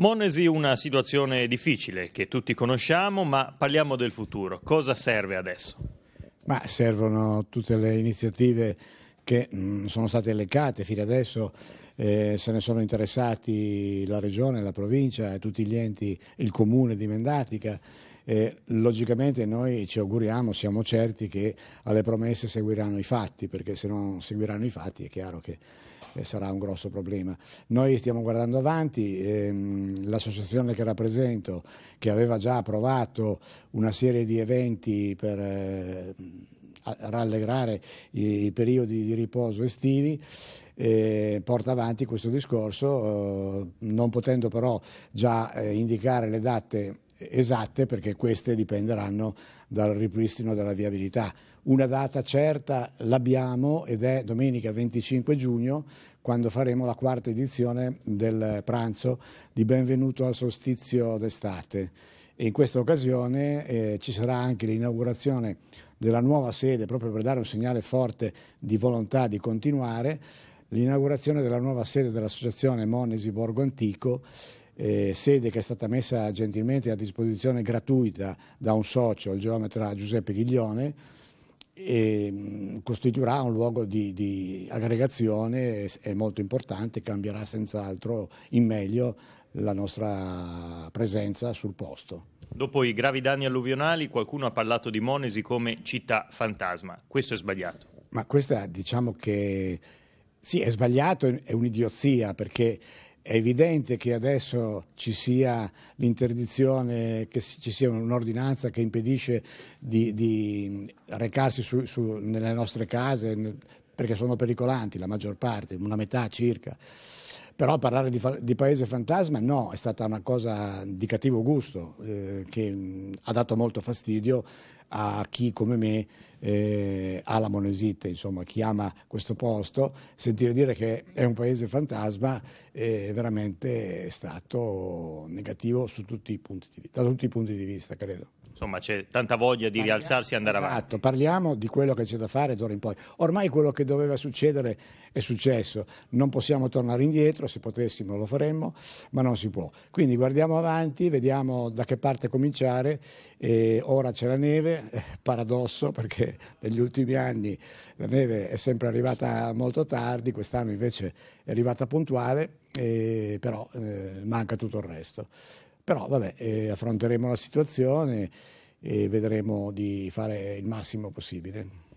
Monesi una situazione difficile che tutti conosciamo, ma parliamo del futuro. Cosa serve adesso? Ma servono tutte le iniziative che mh, mm, sono state elencate fino adesso, eh, se ne sono interessati la regione, la provincia e tutti gli enti, il comune di Mendatica. Eh, logicamente noi ci auguriamo, siamo certi che alle promesse seguiranno i fatti, perché se non seguiranno i fatti è chiaro che eh, sarà un grosso problema. Noi stiamo guardando avanti, ehm, l'associazione che rappresento, che aveva già approvato una serie di eventi per... Eh, rallegrare i, i, periodi di riposo estivi, eh, porta avanti questo discorso, eh, non potendo però già eh, indicare le date esatte perché queste dipenderanno dal ripristino della viabilità. Una data certa l'abbiamo ed è domenica 25 giugno quando faremo la quarta edizione del pranzo di benvenuto al solstizio d'estate. In questa occasione eh, ci sarà anche l'inaugurazione della nuova sede, proprio per dare un segnale forte di volontà di continuare, l'inaugurazione della nuova sede dell'associazione Monesi Borgo Antico eh, sede che è stata messa gentilmente a disposizione gratuita da un socio, il geometra Giuseppe Ghiglione, e mm, costituirà un luogo di, di aggregazione è molto importante, cambierà senz'altro in meglio la nostra presenza sul posto. Dopo i gravi danni alluvionali qualcuno ha parlato di Monesi come città fantasma, questo è sbagliato. Ma questa diciamo che sì è sbagliato, è un'idiozia perché è evidente che adesso ci sia l'interdizione, che ci sia un'ordinanza che impedisce di, di recarsi su, su, nelle nostre case perché sono pericolanti la maggior parte, una metà circa. Però parlare di, di, paese fantasma no, è stata una cosa di cattivo gusto eh, che mh, mm, ha dato molto fastidio a chi come me eh, ha la monesite, insomma, chi ama questo posto, sentire dire che è un paese fantasma eh, è veramente stato negativo su tutti i punti di da tutti i punti di vista, credo. Insomma, c'è tanta voglia di rialzarsi e andare esatto, avanti. Esatto, parliamo di quello che c'è da fare d'ora in poi. Ormai quello che doveva succedere è successo, non possiamo tornare indietro, se potessimo lo faremmo, ma non si può. Quindi guardiamo avanti, vediamo da che parte cominciare. E ora c'è la neve, eh, paradosso perché negli ultimi anni la neve è sempre arrivata molto tardi, quest'anno invece è arrivata puntuale, però eh, manca tutto il resto. Però vabbè, eh, affronteremo la situazione e vedremo di fare il massimo possibile.